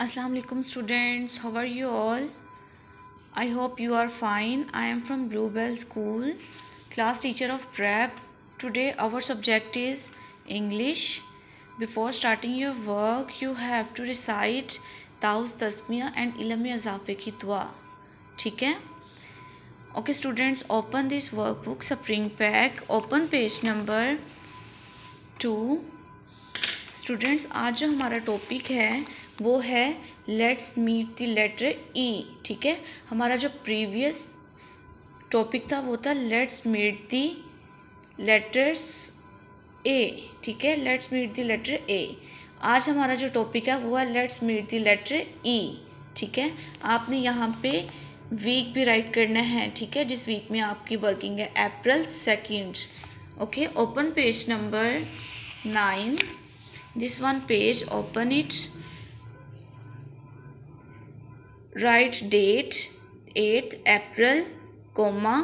अस्सलाम वालेकुम students how are you all I hope you are fine I am from Blue Bell school class teacher of prep today our subject is English before starting your work you have to recite ताउस तस्मिया and इलम अजाफे की दुआ ठीक है okay students open this work book spring pack open page number two students आज जो हमारा टॉपिक है वो है let's meet the letter E ठीक है हमारा जो प्रीवियस टॉपिक था वो था let's meet the letters A ठीक है let's meet the letter A आज हमारा जो टॉपिक है वो है let's meet the letter E ठीक है आपने यहाँ पे वीक भी राइट करना है ठीक है जिस वीक में आपकी वर्किंग है April second okay open page number nine this one page open it write date eight April comma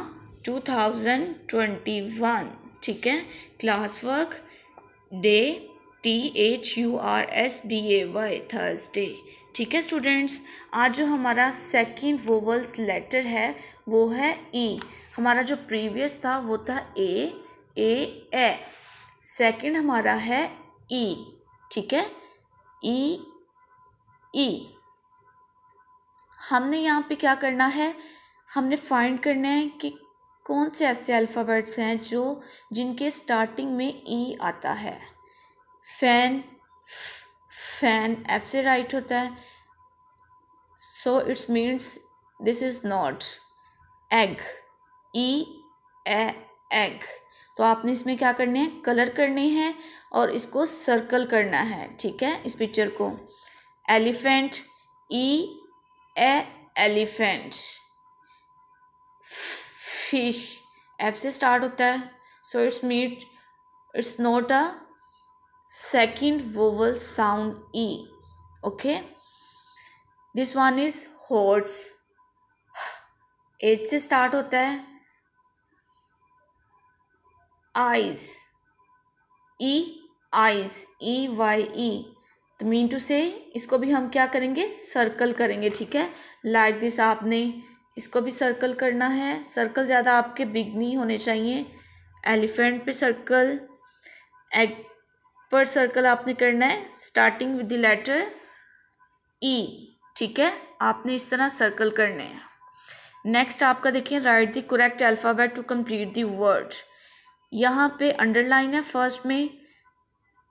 two thousand twenty one ठीक है class work day T H U R S D A Y Thursday ठीक है students आज जो हमारा second vowels letter है वो है ई e. हमारा जो प्रीवियस था वो था ए ए ए सेकेंड हमारा है ई e. ठीक है ई e, ई e. हमने यहाँ पे क्या करना है हमने फाइंड करना है कि कौन से ऐसे अल्फ़ाबेट्स हैं जो जिनके स्टार्टिंग में ई e आता है फैन फैन एफ से राइट होता है so it's means this is not egg E A egg तो आपने इसमें क्या करने हैं कलर करने हैं और इसको सर्कल करना है ठीक है इस पिक्चर को elephant E e, A elephant fish F से स्टार्ट होता है so it's meet it's not a second vowel sound E okay this one is horse H से स्टार्ट होता है eyes E eyes E Y E तो mean to से इसको भी हम क्या करेंगे सर्कल करेंगे ठीक है लाइक दिस आपने इसको भी सर्कल करना है सर्कल ज़्यादा आपके बिग नहीं होने चाहिए एलिफेंट पे सर्कल एग पर सर्कल आपने करना है starting with the letter E ठीक है आपने इस तरह सर्कल करने हैं नेक्स्ट आपका देखिए write the correct alphabet to complete the word यहाँ पे अंडरलाइन है फर्स्ट में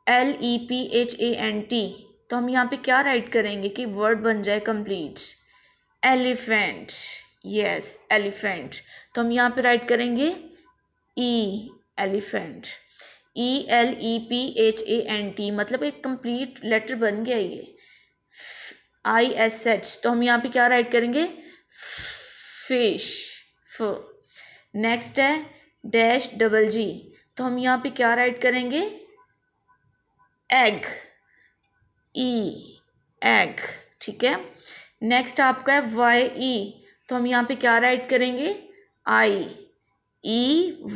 L E P H A N T तो हम यहाँ पे क्या राइट करेंगे कि वर्ड बन जाए कंप्लीट एलिफेंट यस एलिफेंट तो हम यहाँ पे राइट करेंगे E elephant E L E P H A N T मतलब एक कंप्लीट लेटर बन गया ये आई एस एच तो हम यहाँ पे क्या राइट करेंगे फिश फ नेक्स्ट है डैश डबल जी तो हम यहाँ पे क्या राइट करेंगे एग ई एग ठीक है नेक्स्ट आपका है वाई ई e. तो हम यहाँ पे क्या राइट करेंगे आई ई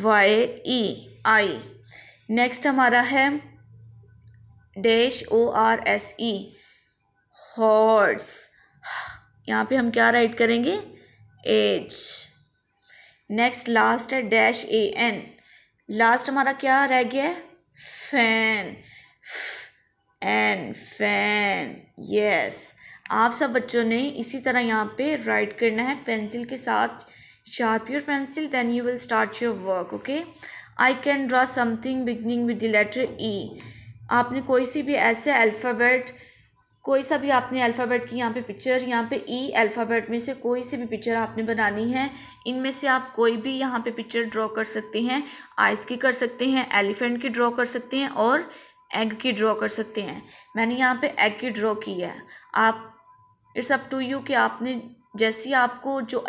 वाई ई आई नेक्स्ट हमारा है dash O R S E horse यहाँ पे हम क्या राइट करेंगे एच नेक्स्ट लास्ट है डैश ए एन लास्ट हमारा क्या रह गया है फैन एन फैन यस आप सब बच्चों ने इसी तरह यहाँ पे राइट करना है पेंसिल के साथ sharp your pencil then you will start your work okay I can draw something beginning with the letter E आपने कोई सी भी ऐसे अल्फ़ाबेट कोई सा भी आपने अल्फ़ाबेट की यहाँ पे पिक्चर यहाँ पे ई e अल्फ़ाबेट में से कोई सी भी पिक्चर आपने बनानी है इनमें से आप कोई भी यहाँ पे पिक्चर ड्रॉ कर सकते हैं आइस की कर सकते हैं एलिफेंट की ड्रॉ कर सकते हैं और एग की ड्रॉ कर सकते हैं मैंने यहाँ पे एग की ड्रॉ की है आप इट्स अप टू यू कि आपने जैसी आपको जो